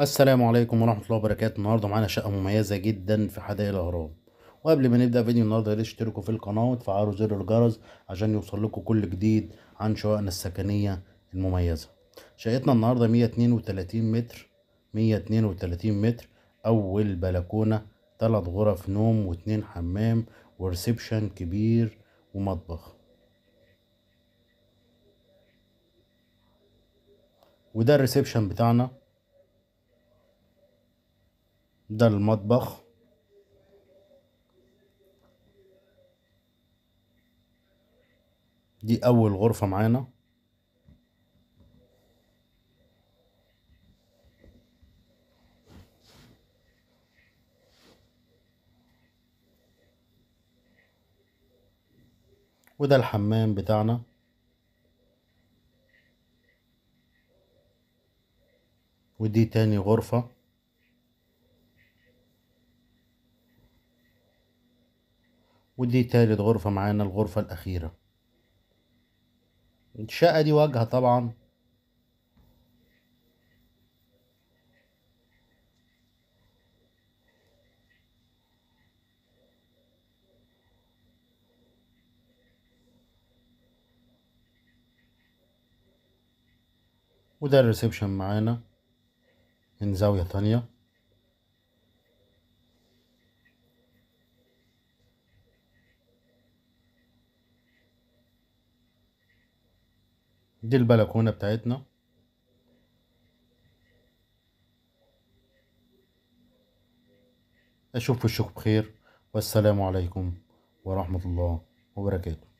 السلام عليكم ورحمة الله وبركاته النهاردة معانا شقة مميزة جدا في حدائق الأهرام وقبل ما نبدأ فيديو النهاردة ياريت تشتركوا في القناة وتفعلوا زر الجرس عشان يوصل لكم كل جديد عن شققنا السكنية المميزة شقتنا النهاردة 132 متر 132 متر أول بلكونة تلات غرف نوم واتنين حمام وريسبشن كبير ومطبخ وده الريسبشن بتاعنا ده المطبخ دي اول غرفة معانا وده الحمام بتاعنا ودي تاني غرفة ودي تالت غرفة معانا الغرفة الأخيرة الشقة دي واجهة طبعا وده الريسبشن معانا من زاوية تانية دي البلكونة بتاعتنا أشوف وشك بخير والسلام عليكم ورحمة الله وبركاته